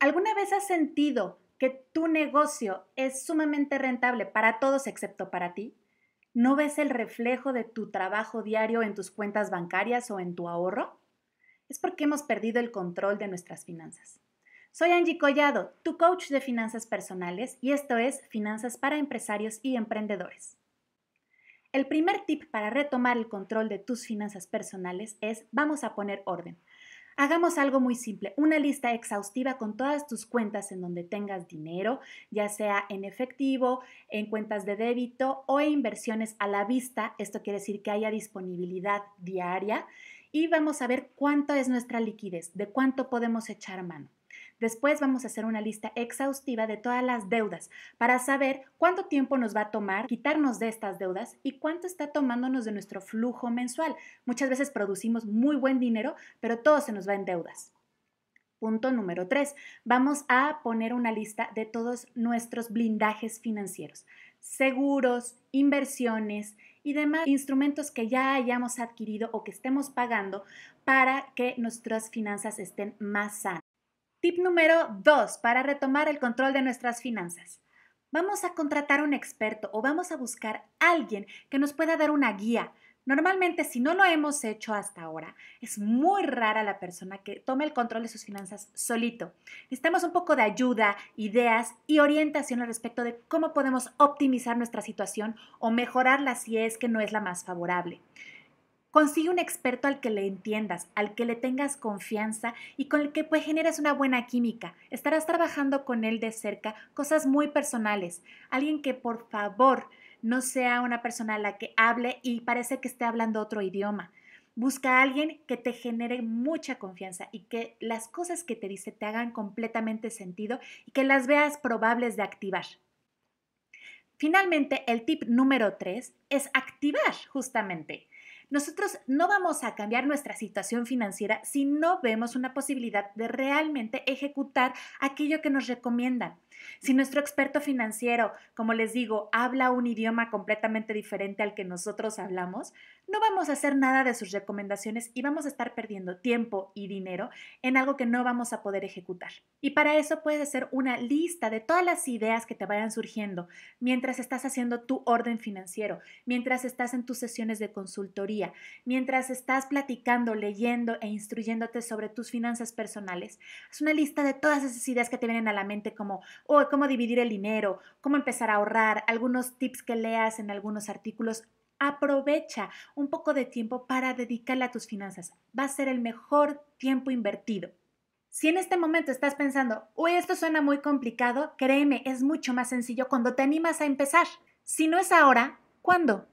¿Alguna vez has sentido que tu negocio es sumamente rentable para todos excepto para ti? ¿No ves el reflejo de tu trabajo diario en tus cuentas bancarias o en tu ahorro? Es porque hemos perdido el control de nuestras finanzas. Soy Angie Collado, tu coach de finanzas personales, y esto es Finanzas para Empresarios y Emprendedores. El primer tip para retomar el control de tus finanzas personales es vamos a poner orden. Hagamos algo muy simple, una lista exhaustiva con todas tus cuentas en donde tengas dinero, ya sea en efectivo, en cuentas de débito o inversiones a la vista. Esto quiere decir que haya disponibilidad diaria y vamos a ver cuánto es nuestra liquidez, de cuánto podemos echar mano. Después vamos a hacer una lista exhaustiva de todas las deudas para saber cuánto tiempo nos va a tomar quitarnos de estas deudas y cuánto está tomándonos de nuestro flujo mensual. Muchas veces producimos muy buen dinero, pero todo se nos va en deudas. Punto número 3. Vamos a poner una lista de todos nuestros blindajes financieros, seguros, inversiones y demás instrumentos que ya hayamos adquirido o que estemos pagando para que nuestras finanzas estén más sanas. Tip número 2 para retomar el control de nuestras finanzas. Vamos a contratar un experto o vamos a buscar alguien que nos pueda dar una guía. Normalmente, si no lo hemos hecho hasta ahora, es muy rara la persona que tome el control de sus finanzas solito. Necesitamos un poco de ayuda, ideas y orientación al respecto de cómo podemos optimizar nuestra situación o mejorarla si es que no es la más favorable. Consigue un experto al que le entiendas, al que le tengas confianza y con el que pues generes una buena química. Estarás trabajando con él de cerca cosas muy personales. Alguien que por favor no sea una persona a la que hable y parece que esté hablando otro idioma. Busca a alguien que te genere mucha confianza y que las cosas que te dice te hagan completamente sentido y que las veas probables de activar. Finalmente, el tip número 3 es activar justamente. Nosotros no vamos a cambiar nuestra situación financiera si no vemos una posibilidad de realmente ejecutar aquello que nos recomiendan. Si nuestro experto financiero, como les digo, habla un idioma completamente diferente al que nosotros hablamos, no vamos a hacer nada de sus recomendaciones y vamos a estar perdiendo tiempo y dinero en algo que no vamos a poder ejecutar. Y para eso puedes hacer una lista de todas las ideas que te vayan surgiendo mientras estás haciendo tu orden financiero, mientras estás en tus sesiones de consultoría mientras estás platicando, leyendo e instruyéndote sobre tus finanzas personales. Haz una lista de todas esas ideas que te vienen a la mente como, oh, cómo dividir el dinero, cómo empezar a ahorrar, algunos tips que leas en algunos artículos, aprovecha un poco de tiempo para dedicarle a tus finanzas. Va a ser el mejor tiempo invertido. Si en este momento estás pensando, uy, esto suena muy complicado, créeme, es mucho más sencillo cuando te animas a empezar. Si no es ahora, ¿cuándo?